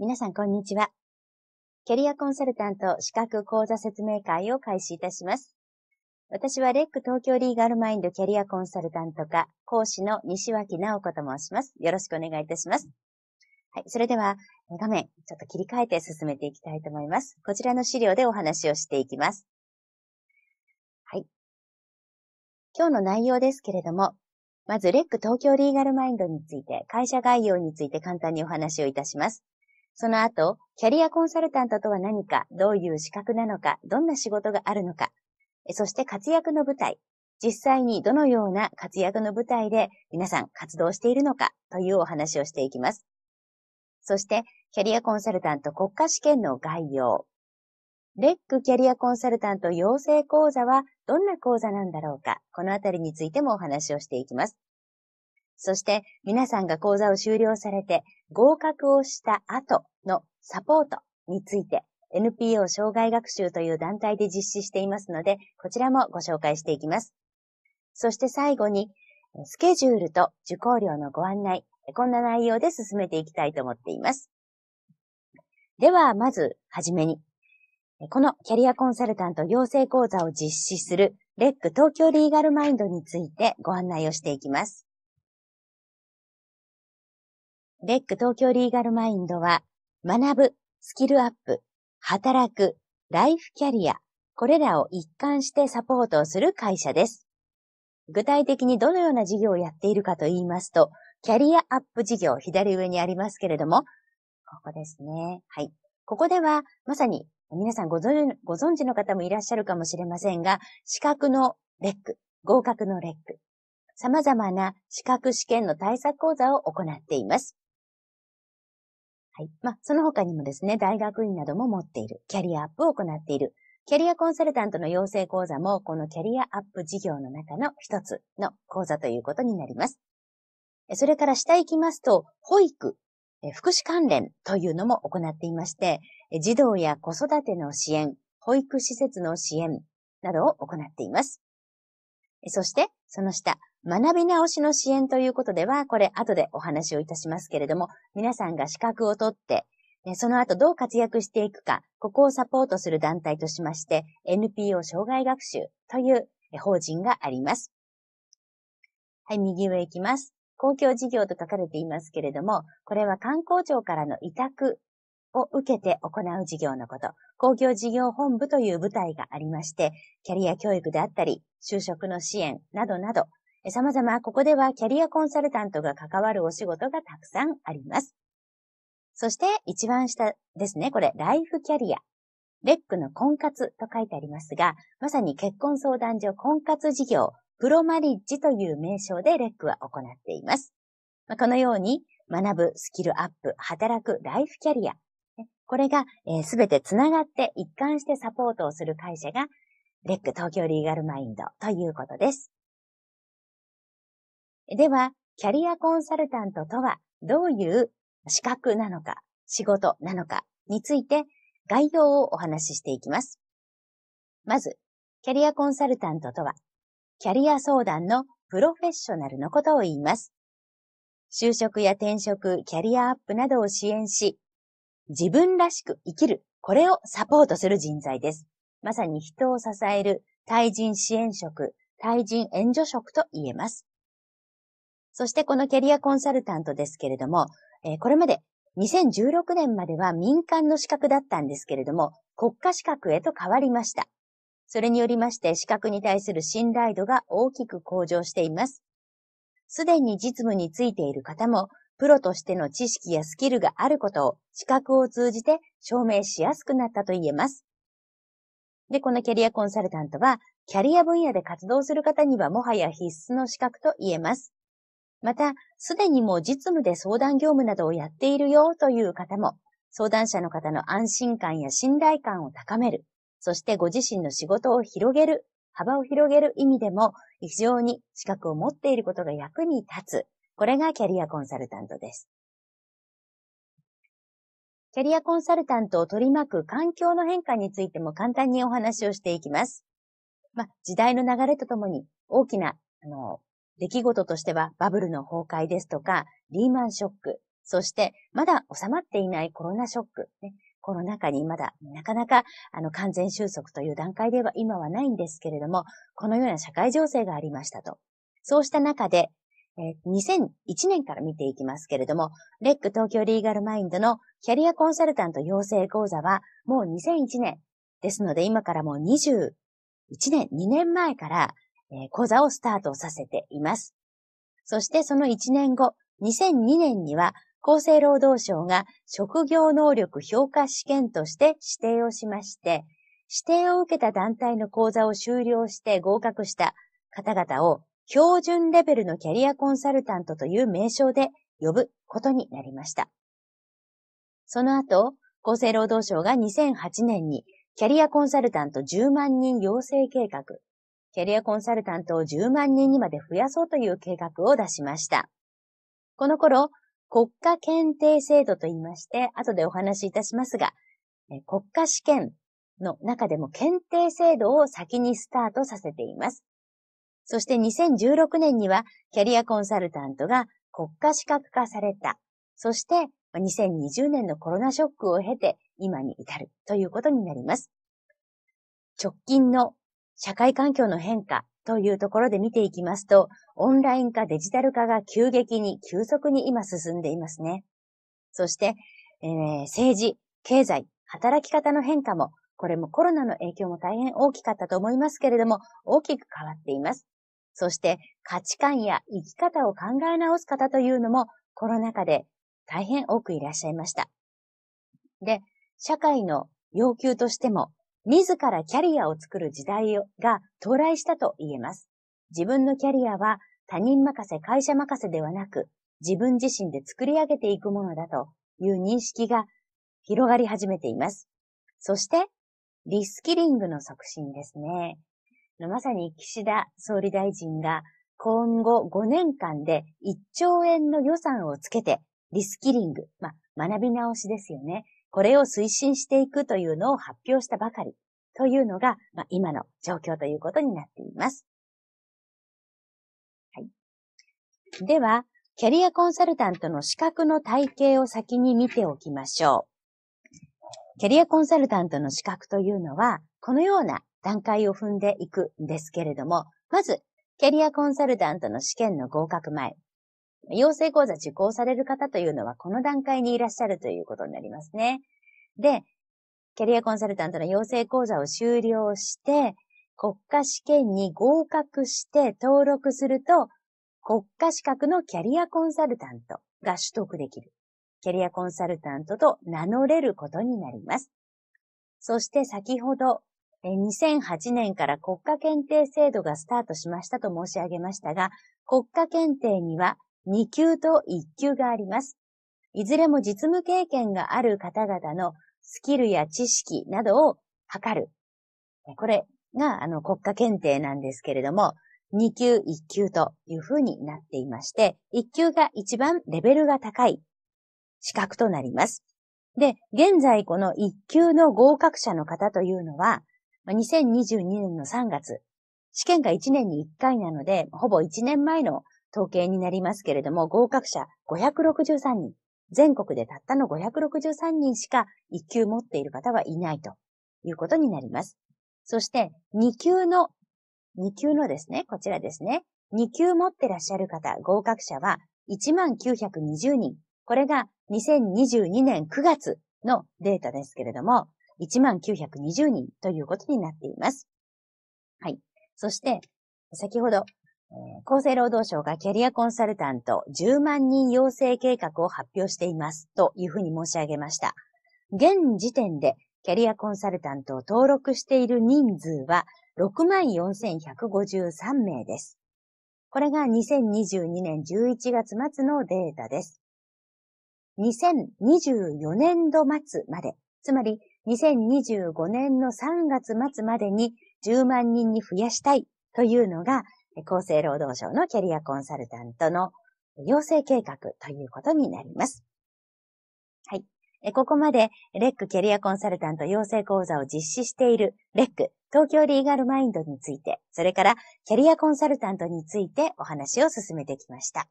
皆さん、こんにちは。キャリアコンサルタント資格講座説明会を開始いたします。私はレック東京リーガルマインドキャリアコンサルタント課講師の西脇直子と申します。よろしくお願いいたします。はい、それでは画面ちょっと切り替えて進めていきたいと思います。こちらの資料でお話をしていきます。はい。今日の内容ですけれども、まずレック東京リーガルマインドについて、会社概要について簡単にお話をいたします。その後、キャリアコンサルタントとは何か、どういう資格なのか、どんな仕事があるのか、そして活躍の舞台、実際にどのような活躍の舞台で皆さん活動しているのかというお話をしていきます。そして、キャリアコンサルタント国家試験の概要。レックキャリアコンサルタント養成講座はどんな講座なんだろうか、このあたりについてもお話をしていきます。そして皆さんが講座を終了されて合格をした後のサポートについて NPO 障害学習という団体で実施していますので、こちらもご紹介していきます。そして最後に、スケジュールと受講料のご案内、こんな内容で進めていきたいと思っています。では、まず、はじめに。このキャリアコンサルタント養成講座を実施するレック東京リーガルマインドについてご案内をしていきます。レック東京リーガルマインドは、学ぶ、スキルアップ、働く、ライフキャリア、これらを一貫してサポートをする会社です。具体的にどのような事業をやっているかと言いますと、キャリアアップ事業、左上にありますけれども、ここですね。はい。ここでは、まさに、皆さんご存知の方もいらっしゃるかもしれませんが、資格のレック、合格のレック、様々な資格試験の対策講座を行っています。はい。まあ、その他にもですね、大学院なども持っている、キャリアアップを行っている、キャリアコンサルタントの養成講座も、このキャリアアップ事業の中の一つの講座ということになります。それから下行きますと、保育、福祉関連というのも行っていまして、児童や子育ての支援、保育施設の支援などを行っています。そして、その下、学び直しの支援ということでは、これ後でお話をいたしますけれども、皆さんが資格を取って、その後どう活躍していくか、ここをサポートする団体としまして、NPO 障害学習という法人があります。はい、右上行きます。公共事業と書かれていますけれども、これは観光庁からの委託を受けて行う事業のこと、公共事業本部という部隊がありまして、キャリア教育であったり、就職の支援などなど、様々、ここではキャリアコンサルタントが関わるお仕事がたくさんあります。そして、一番下ですね、これ、ライフキャリア。レックの婚活と書いてありますが、まさに結婚相談所婚活事業、プロマリッジという名称でレックは行っています。このように、学ぶ、スキルアップ、働く、ライフキャリア。これが、す、べ、てつながって一貫してサポートをする会社が、レック東京リーガルマインドということです。では、キャリアコンサルタントとはどういう資格なのか、仕事なのかについて概要をお話ししていきます。まず、キャリアコンサルタントとは、キャリア相談のプロフェッショナルのことを言います。就職や転職、キャリアアップなどを支援し、自分らしく生きる、これをサポートする人材です。まさに人を支える対人支援職、対人援助職と言えます。そしてこのキャリアコンサルタントですけれども、えー、これまで2016年までは民間の資格だったんですけれども、国家資格へと変わりました。それによりまして資格に対する信頼度が大きく向上しています。すでに実務についている方も、プロとしての知識やスキルがあることを資格を通じて証明しやすくなったと言えます。で、このキャリアコンサルタントは、キャリア分野で活動する方にはもはや必須の資格と言えます。また、すでにもう実務で相談業務などをやっているよという方も、相談者の方の安心感や信頼感を高める、そしてご自身の仕事を広げる、幅を広げる意味でも、非常に資格を持っていることが役に立つ。これがキャリアコンサルタントです。キャリアコンサルタントを取り巻く環境の変化についても簡単にお話をしていきます。まあ、時代の流れとともに大きな、あの、出来事としてはバブルの崩壊ですとか、リーマンショック、そしてまだ収まっていないコロナショック、ね、ロナ禍にまだなかなかあの完全収束という段階では今はないんですけれども、このような社会情勢がありましたと。そうした中で、2001年から見ていきますけれども、レック東京リーガルマインドのキャリアコンサルタント養成講座はもう2001年ですので今からもう21年、2年前からえ講座をスタートさせています。そしてその1年後、2002年には厚生労働省が職業能力評価試験として指定をしまして、指定を受けた団体の講座を終了して合格した方々を標準レベルのキャリアコンサルタントという名称で呼ぶことになりました。その後、厚生労働省が2008年にキャリアコンサルタント10万人養成計画キャリアコンサルタントを10万人にまで増やそうという計画を出しました。この頃、国家検定制度と言いまして、後でお話しいたしますが、国家試験の中でも検定制度を先にスタートさせています。そして2016年にはキャリアコンサルタントが国家資格化された。そして2020年のコロナショックを経て今に至るということになります。直近の社会環境の変化というところで見ていきますと、オンライン化、デジタル化が急激に、急速に今進んでいますね。そして、えー、政治、経済、働き方の変化も、これもコロナの影響も大変大きかったと思いますけれども、大きく変わっています。そして価値観や生き方を考え直す方というのもコロナ禍で大変多くいらっしゃいました。で、社会の要求としても自らキャリアを作る時代が到来したと言えます。自分のキャリアは他人任せ、会社任せではなく、自分自身で作り上げていくものだという認識が広がり始めています。そして、リスキリングの促進ですね。まさに岸田総理大臣が今後5年間で1兆円の予算をつけて、リスキリング、まあ、学び直しですよね。これを推進していくというのを発表したばかりというのが、まあ、今の状況ということになっています。はい、では、キャリアコンサルタントの資格の体系を先に見ておきましょう。キャリアコンサルタントの資格というのは、このような段階を踏んでいくんですけれども、まず、キャリアコンサルタントの試験の合格前、養成講座受講される方というのは、この段階にいらっしゃるということになりますね。で、キャリアコンサルタントの養成講座を修了して、国家試験に合格して登録すると、国家資格のキャリアコンサルタントが取得できる。キャリアコンサルタントと名乗れることになります。そして先ほど、2008年から国家検定制度がスタートしましたと申し上げましたが、国家検定には2級と1級があります。いずれも実務経験がある方々のスキルや知識などを測る。これが、あの、国家検定なんですけれども、2級、1級というふうになっていまして、1級が一番レベルが高い資格となります。で、現在この1級の合格者の方というのは、2022年の3月、試験が1年に1回なので、ほぼ1年前の統計になりますけれども、合格者563人、全国でたったの563人しか1級持っている方はいないということになります。そして、2級の、2級のですね、こちらですね、2級持ってらっしゃる方、合格者は1 9 2 0人。これが2022年9月のデータですけれども、1 9 2 0人ということになっています。はい。そして、先ほど厚生労働省がキャリアコンサルタント10万人養成計画を発表していますというふうに申し上げました。現時点でキャリアコンサルタントを登録している人数は64,153名です。これが2022年11月末のデータです。2024年度末まで、つまり2025年の3月末までに10万人に増やしたいというのが厚生労働省のキャリアコンサルタントの養成計画ということになります。はい。ここまで、レックキャリアコンサルタント養成講座を実施しているレック東京リーガルマインドについて、それからキャリアコンサルタントについてお話を進めてきました。